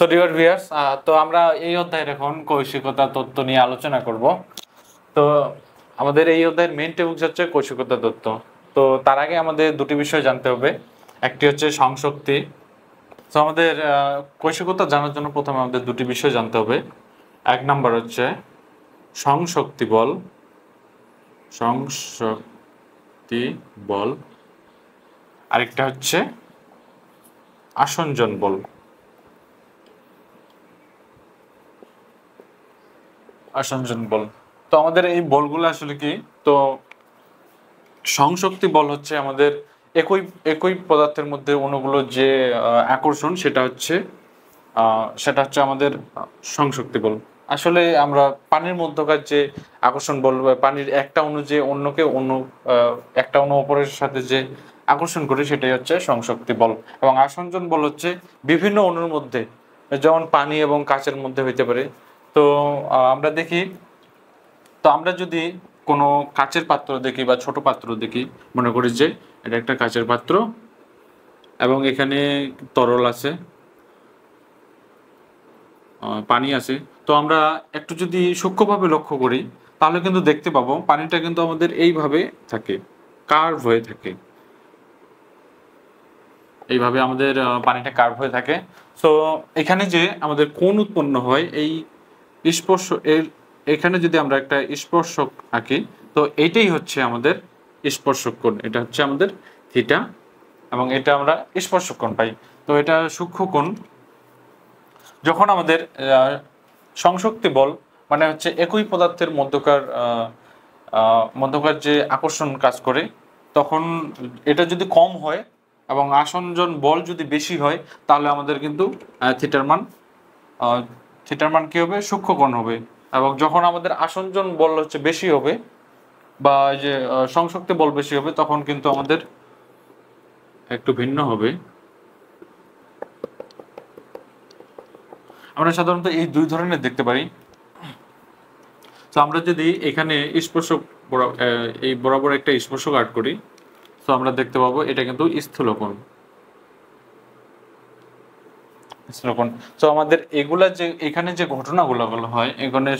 so তো আমরা এই অধ্যায়ের এখন কৌশিকতা তত্ত্ব নিয়ে আলোচনা করব তো আমাদের এই অধ্যায়ের মেন টেবুক হচ্ছে কৌশিকতা তত্ত্ব তো তার আগে আমাদের দুটি বিষয় জানতে হবে একটি হচ্ছে সংশক্তি তো আমাদের কৈশিকতা জানার জন্য প্রথমে আমাদের দুটি বিষয় জানতে হবে এক নাম্বার হচ্ছে সংশক্তি বল সংশক্তি বল আরেকটা হচ্ছে আসনজন বল আসানসন বল তো আমাদের এই বলগুলো আসলে কি তো সংশক্তি বল হচ্ছে আমাদের একই একই পদার্থের মধ্যে অনুগুলো যে আকর্ষণ সেটা হচ্ছে সেটা হচ্ছে আমাদের সংশক্তি বল আসলে আমরা পানির মধ্যকার যে আকর্ষণ বল পানির একটা অণু যে অন্যকে অন্য একটা অণু অপরের সাথে যে আকর্ষণ করে সেটাই হচ্ছে সংশক্তি বল এবং আসঞ্জন বল হচ্ছে বিভিন্ন অণুর মধ্যে যেমন পানি এবং কাচের মধ্যে হইতে পারে তো আমরা দেখি তো আমরা যদি কোনো কাচের পাত্র দেখি বা ছোট পাত্র দেখি মনে করি যে এটা একটা কাচের পাত্র এবং এখানে তরল আছে পানি আছে তো আমরা একটু যদি সূক্ষ্মভাবে লক্ষ্য করি তাহলে কিন্তু দেখতে পাবো পানিটা কিন্তু আমাদের এইভাবে থাকে কার্ভ হয়ে থাকে এইভাবে আমাদের পানিটা কার্ভ হয়ে থাকে সো এখানে যে আমাদের কোন উৎপন্ন হয় এই স্পর্শ এর এখানে যদি আমরা একটা স্পর্শক আঁকি তো এটাই হচ্ছে আমাদের স্পর্শক কোণ এটা হচ্ছে আমাদের থিটা এবং এটা আমরা স্পর্শক কোণ পাই তো এটা সূক্ষ্ম কোণ যখন আমাদের সংশক্তি বল মানে হচ্ছে একই পদার্থের মধ্যকার মধ্যকার যে আকর্ষণ কাজ করে তখন এটা যদি কম হয় এবং আসনজন বল যদি বেশি হয় তাহলে আমাদের কিন্তু থিটার মান থিটার মান কি হবে কোণ হবে এবং যখন আমাদের আসনজন বল হচ্ছে বেশি হবে বা যে সংশক্তি বল বেশি হবে তখন কিন্তু আমাদের একটু ভিন্ন হবে আমরা সাধারণত এই দুই ধরনের দেখতে পারি তো আমরা যদি এখানে স্পর্শক এই বরাবর একটা স্পর্শক আর্ট করি তো আমরা দেখতে পাবো এটা কিন্তু স্থূলকোণ তো আমাদের এগুলা যে এখানে যে ঘটনাগুলো হয় এখানে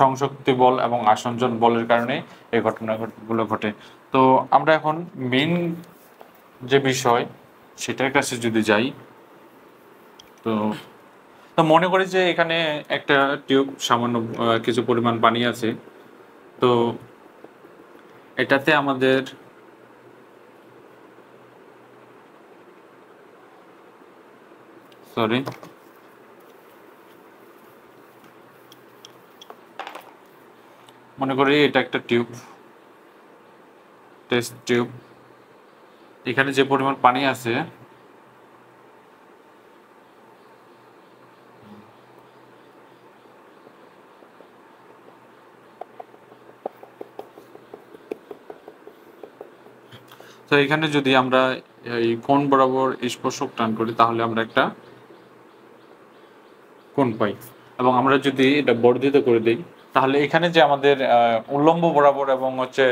সংশক্তি বল এবং আসঞ্জন বলের কারণে এই ঘটনাগুলো ঘটে তো আমরা এখন মেন যে বিষয় সেটার কাছে যদি যাই তো তো মনে করি যে এখানে একটা টিউব সামান্য কিছু পরিমাণ পানি আছে তো এটাতে আমাদের করে মনে করি এটা একটা টিউব টেস্ট টিউব এখানে যে পরিমাণ পানি আছে তো এখানে যদি আমরা এই কোণ বরাবর স্পর্শক টান করি তাহলে আমরা একটা কোণ পাই এবং আমরা যদি এটা বর্ধিত করে দিই তাহলে এখানে যে আমাদের উল্লম্ব বরাবর এবং হচ্ছে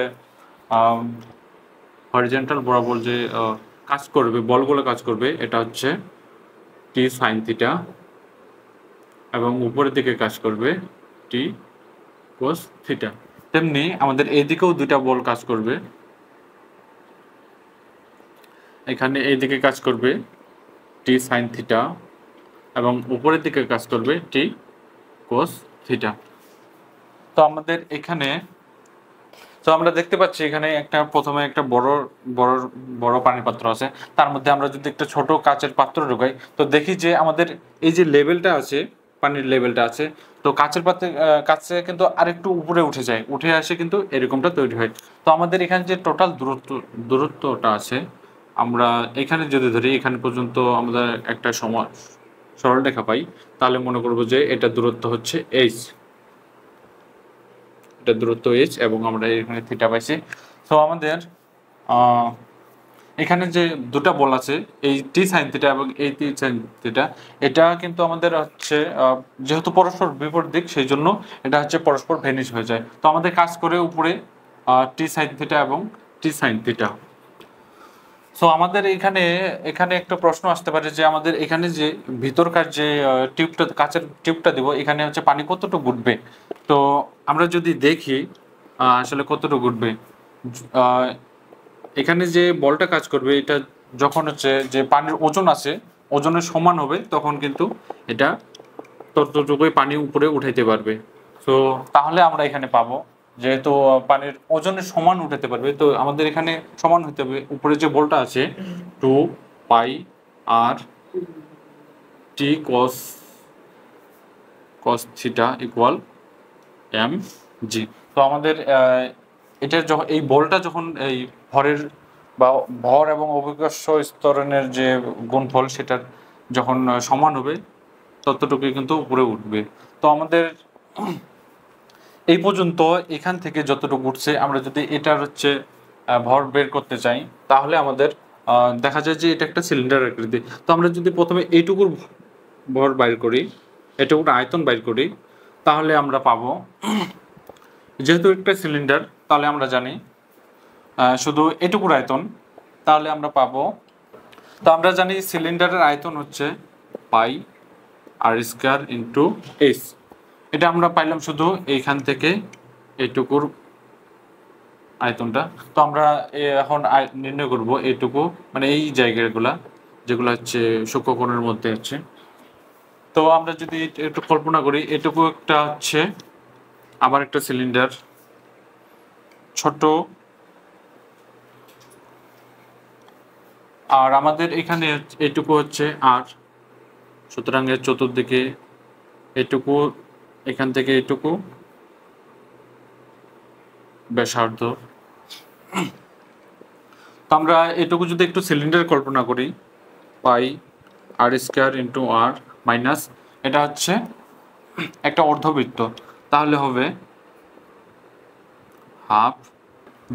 হরিজেন্টাল বরাবর যে কাজ করবে বলগুলো কাজ করবে এটা হচ্ছে টি সাইন থিটা এবং উপরের দিকে কাজ করবে টি কোস থিটা তেমনি আমাদের এইদিকেও দুটা বল কাজ করবে এখানে এইদিকে কাজ করবে টি সাইন থিটা এবং উপরের দিকে কাজ করবে টি কোস থিটা তো আমাদের এখানে তো আমরা দেখতে পাচ্ছি এখানে একটা প্রথমে একটা বড় বড় বড় পানির পাত্র আছে তার মধ্যে আমরা যদি একটা ছোট কাচের পাত্র ঢুকাই তো দেখি যে আমাদের এই যে লেভেলটা আছে পানির লেভেলটা আছে তো কাচের পাত্রে কাছে কিন্তু আরেকটু উপরে উঠে যায় উঠে আসে কিন্তু এরকমটা তৈরি হয় তো আমাদের এখানে যে টোটাল দূরত্ব দূরত্বটা আছে আমরা এখানে যদি ধরি এখানে পর্যন্ত আমাদের একটা সময় সরলরেখা পাই তাহলে মনে করব যে এটা দূরত্ব হচ্ছে এইচ এটা দূরত্ব এইচ এবং আমরা এখানে থিটা পাইছি তো আমাদের এখানে যে দুটা বল আছে এই টি সাইন থিটা এবং এই টি সাইন থিটা এটা কিন্তু আমাদের হচ্ছে যেহেতু পরস্পর বিপরীত দিক সেই জন্য এটা হচ্ছে পরস্পর ভেনিশ হয়ে যায় তো আমাদের কাজ করে উপরে টি সাইন থিটা এবং টি সাইন থিটা সো আমাদের এখানে এখানে একটা প্রশ্ন আসতে পারে যে আমাদের এখানে যে ভিতরকার যে টিউবটা কাঁচের টিউবটা দিব এখানে হচ্ছে পানি কতটুকু উঠবে তো আমরা যদি দেখি আসলে কতটুকু উঠবে এখানে যে বলটা কাজ করবে এটা যখন হচ্ছে যে পানির ওজন আছে ওজনের সমান হবে তখন কিন্তু এটা ততটুকুই পানি উপরে উঠাইতে পারবে তো তাহলে আমরা এখানে পাবো যেহেতু পানির ওজনে সমান উঠাতে পারবে তো আমাদের এখানে সমান হতে হবে উপরে যে বলটা আছে two pi r T cos cos theta equal M G তো আমাদের এটা যখন এই বলটা যখন এই ভরের বা ভর এবং অভিকর্ষ স্তরণের যে গুণফল সেটার যখন সমান হবে ততটুকুই কিন্তু উপরে উঠবে তো আমাদের এই পর্যন্ত এখান থেকে যতটুকু উঠছে আমরা যদি এটার হচ্ছে ভর বের করতে চাই তাহলে আমাদের দেখা যায় যে এটা একটা সিলিন্ডার আকৃতি তো আমরা যদি প্রথমে এইটুকুর ভর বাইর করি এটুকুর আয়তন বাইর করি তাহলে আমরা পাবো যেহেতু একটা সিলিন্ডার তাহলে আমরা জানি শুধু এটুকুর আয়তন তাহলে আমরা পাবো তো আমরা জানি সিলিন্ডারের আয়তন হচ্ছে pi r square into S এটা আমরা পাইলাম শুধু এইখান থেকে এইটুকুর আয়তনটা তো আমরা এখন নির্ণয় করব এইটুকু মানে এই জায়গাগুলা যেগুলো হচ্ছে সূক্ষ্মকোণের মধ্যে হচ্ছে তো আমরা যদি একটু কল্পনা করি এটুকু একটা হচ্ছে আবার একটা সিলিন্ডার ছোট আর আমাদের এখানে এটুকু হচ্ছে আর সুতরাং এর চতুর্দিকে এটুকু এখান থেকে এটুকু ব্যাসার্ধ তো আমরা এটুকু যদি একটু সিলিন্ডার কল্পনা করি pi r square into r minus এটা হচ্ছে একটা অর্ধবৃত্ত তাহলে হবে হাফ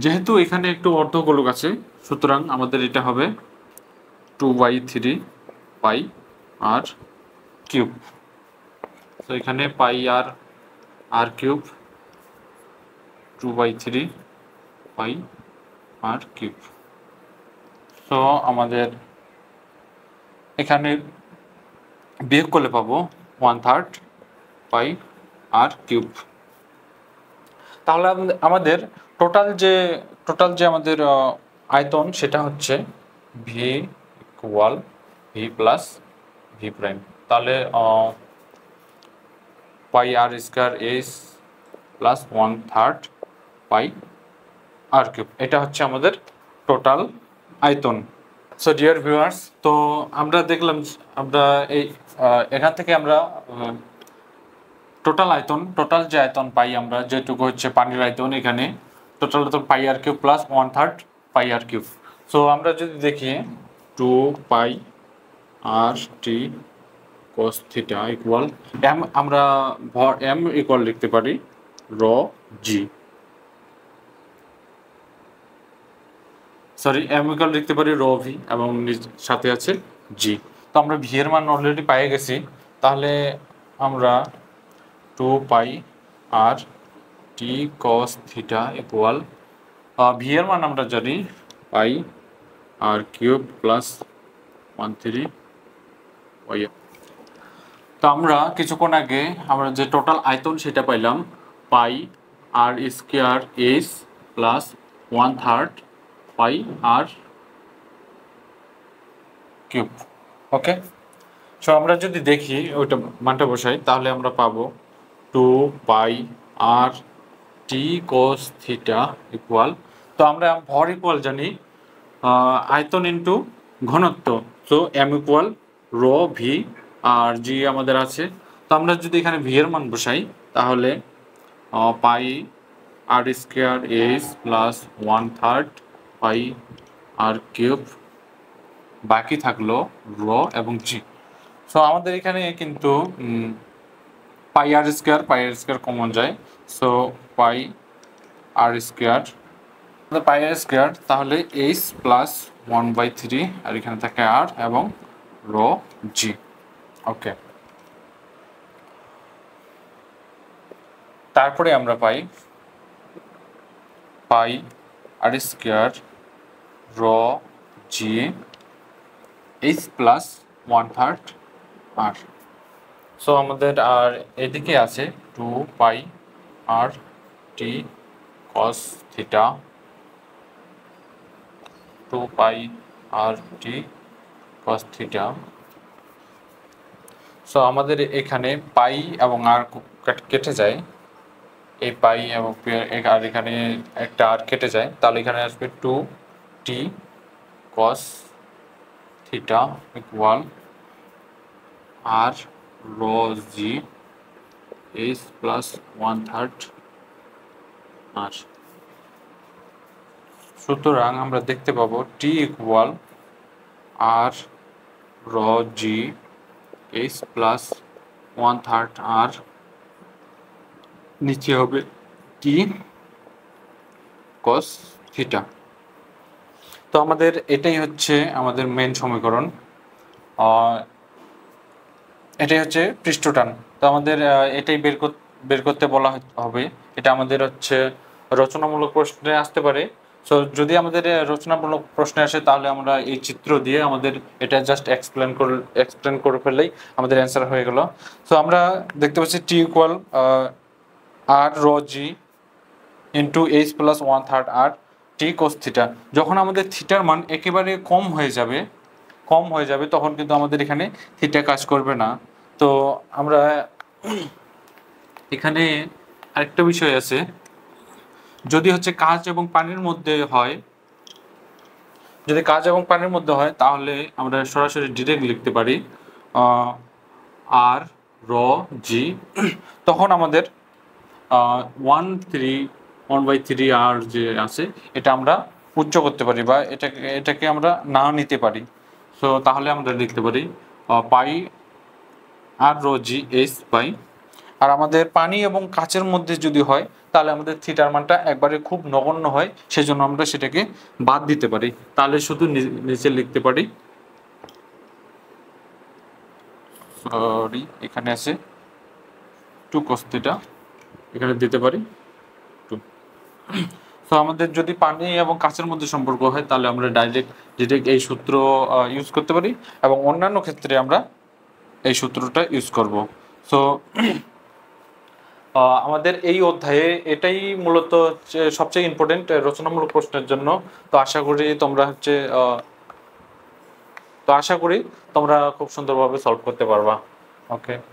যেহেতু এখানে একটু অর্ধগোলক আছে সুতরাং আমাদের এটা হবে two by three pi r cube তো এখানে pi r r cube two by three pi r cube so আমাদের এখানে বিয়োগ করলে পাবো one third pi r cube তাহলে আমাদের টোটাল যে টোটাল যে আমাদের আয়তন সেটা হচ্ছে V equal V plus V prime তাহলে pi r square S plus one third pi r cube এটা হচ্ছে আমাদের টোটাল আয়তন সো ডিয়ার ভিউয়ার্স তো আমরা দেখলাম আমরা এই এখান থেকে আমরা টোটাল আয়তন টোটাল যে আয়তন পাই আমরা যেটুকু হচ্ছে পানির আয়তন এখানে টোটাল আয়তন pi r cube plus one third pi r cube so আমরা যদি দেখি two pi r T cos theta equal M আমরা ভর এম ইকুয়াল লিখতে পারি র জি সরি এম ইকুয়াল লিখতে পারি র ভি এবং সাথে আছে জি তো আমরা ভি এর মান অলরেডি পেয়ে গেছি তাহলে আমরা two pi r T cos theta equal V এর মান আমরা জানি pi r cube plus one three Y তো আমরা কিছুক্ষণ আগে আমরা যে টোটাল আয়তন সেটা পাইলাম pi r square S plus one third pi r cube okay so আমরা যদি দেখি ওইটা মানটা বসাই তাহলে আমরা পাবো two pi r T cos theta equal তো আমরা ভর ইকুয়াল জানি আয়তন ইন্টু ঘনত্ব so M equal rho V আর জি আমাদের আছে তো আমরা যদি এখানে ভি এর মান বসাই তাহলে pi r square S plus one third pi r cube বাকি থাকলো র এবং জি সো আমাদের এখানে কিন্তু pi r square pi r square common যায় so pi r square pi r square তাহলে h plus one by three r এখানে থাকে আর এবং র জি ওকে তারপরে আমরা পাই পাই আর স্কোয়ার র G H plus one third r so আমাদের আর এদিকে আছে two pi r T cos theta two pi r T cos theta so আমাদের এখানে পাই এবং আর কেটে যায় এই পাই এবং আর এখানে একটা আর কেটে যায় তাহলে এখানে আসবে two T cos theta equal r রস G S plus one third r সুতরাং আমরা দেখতে পাবো টি ইকুয়াল আর র G H plus one third r নিচে হবে টি কস থিটা তো আমাদের এটাই হচ্ছে আমাদের মেন সমীকরণ এটাই হচ্ছে পৃষ্ঠটান তো আমাদের এটাই বের বের করতে বলা হবে এটা আমাদের হচ্ছে রচনামূলক প্রশ্নে আসতে পারে সো যদি আমাদের রচনামূলক প্রশ্নে আসে তাহলে আমরা এই চিত্র দিয়ে আমাদের এটা জাস্ট এক্সপ্লেন করে এক্সপ্লেন করে ফেললেই আমাদের অ্যান্সার হয়ে গেল সো আমরা দেখতে পাচ্ছি টি ইকুয়াল আর র G into H plus one third r T cos theta যখন আমাদের থিটার মান একেবারে কম হয়ে যাবে কম হয়ে যাবে তখন কিন্তু আমাদের এখানে থিটা কাজ করবে না তো আমরা এখানে আরেকটা বিষয় আছে যদি হচ্ছে কাজ এবং পানির মধ্যে হয় যদি কাজ এবং পানির মধ্যে হয় তাহলে আমরা সরাসরি ডিরেক্ট লিখতে পারি আর র জি তখন আমাদের one three one by three r যে আছে এটা আমরা উচ্চ করতে পারি বা এটাকে এটাকে আমরা না নিতে পারি সো তাহলে আমরা লিখতে পারি pi r rho G S by r আমাদের পানি এবং কাচের মধ্যে যদি হয় তাহলে আমাদের থিটার মানটা একবারে খুব নগণ্য হয় সেজন্য আমরা সেটাকে বাদ দিতে পারি তাহলে শুধু নিচে লিখতে পারি সরি এখানে আছে টু কস্তিটা এখানে দিতে পারি টু তো আমাদের যদি পানি এবং কাচের মধ্যে সম্পর্ক হয় তাহলে আমরা ডাইরেক্ট ডিরেক্ট এই সূত্র ইউজ করতে পারি এবং অন্যান্য ক্ষেত্রে আমরা এই সূত্রটা ইউজ করব সো আমাদের এই অধ্যায়ে এটাই মূলত সবচেয়ে ইম্পর্টেন্ট রচনামূলক প্রশ্নের জন্য তো আশা করি তোমরা হচ্ছে তো আশা করি তোমরা খুব সুন্দরভাবে সলভ করতে পারবা ওকে